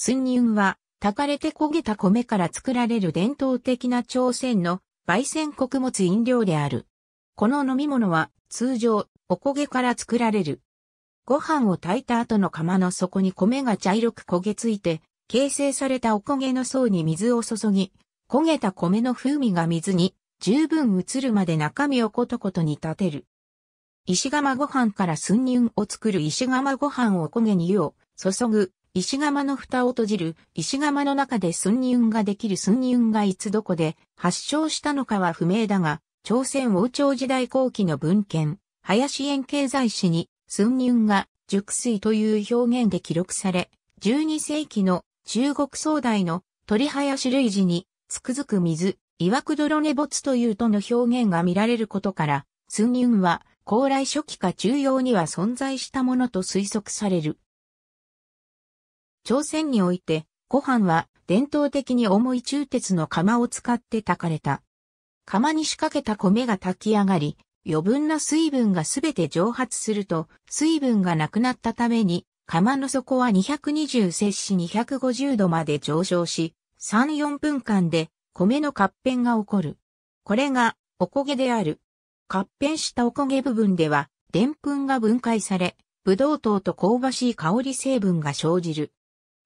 寸乳は、炊かれて焦げた米から作られる伝統的な朝鮮の焙煎穀物飲料である。この飲み物は通常お焦げから作られる。ご飯を炊いた後の釜の底に米が茶色く焦げついて、形成されたお焦げの層に水を注ぎ、焦げた米の風味が水に十分移るまで中身をことことに立てる。石釜ご飯から寸入を作る石釜ご飯を焦げに湯を注ぐ石窯の蓋を閉じる、石窯の中で寸入ができる寸入がいつどこで発症したのかは不明だが、朝鮮王朝時代後期の文献、林園経済史に、寸入が熟睡という表現で記録され、12世紀の中国総代の鳥林類似に、つくづく水、岩く泥寝没というとの表現が見られることから、寸入は、高麗初期か中央には存在したものと推測される。朝鮮において、ご飯は伝統的に重い中鉄の釜を使って炊かれた。釜に仕掛けた米が炊き上がり、余分な水分がすべて蒸発すると、水分がなくなったために、釜の底は220摂氏250度まで上昇し、3、4分間で米の合片が起こる。これがおこげである。合片したおこげ部分では、でんぷんが分解され、ブドウ糖と香ばしい香り成分が生じる。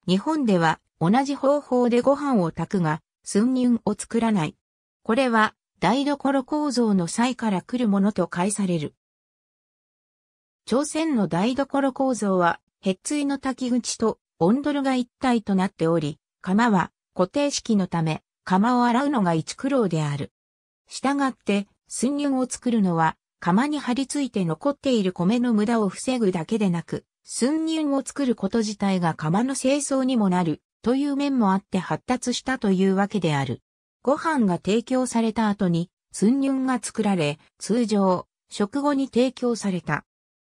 日本では同じ方法でご飯を炊くが、寸入を作らない。これは台所構造の際から来るものと解される。朝鮮の台所構造は、へっついの滝口とオンドルが一体となっており、釜は固定式のため、釜を洗うのが一苦労である。したがって、寸入を作るのは、釜に張り付いて残っている米の無駄を防ぐだけでなく、寸入を作ること自体が釜の清掃にもなるという面もあって発達したというわけである。ご飯が提供された後に寸入が作られ、通常、食後に提供された。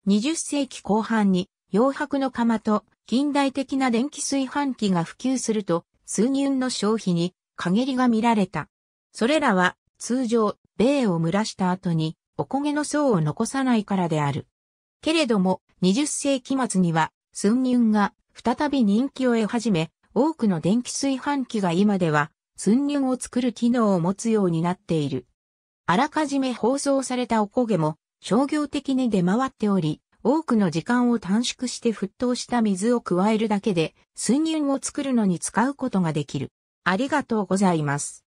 20世紀後半に洋白の釜と近代的な電気炊飯器が普及すると、寸入の消費に陰りが見られた。それらは通常、米を蒸らした後にお焦げの層を残さないからである。けれども、20世紀末には、スンニンが再び人気を得始め、多くの電気炊飯器が今では、スンニンを作る機能を持つようになっている。あらかじめ包装されたおこげも、商業的に出回っており、多くの時間を短縮して沸騰した水を加えるだけで、スンニンを作るのに使うことができる。ありがとうございます。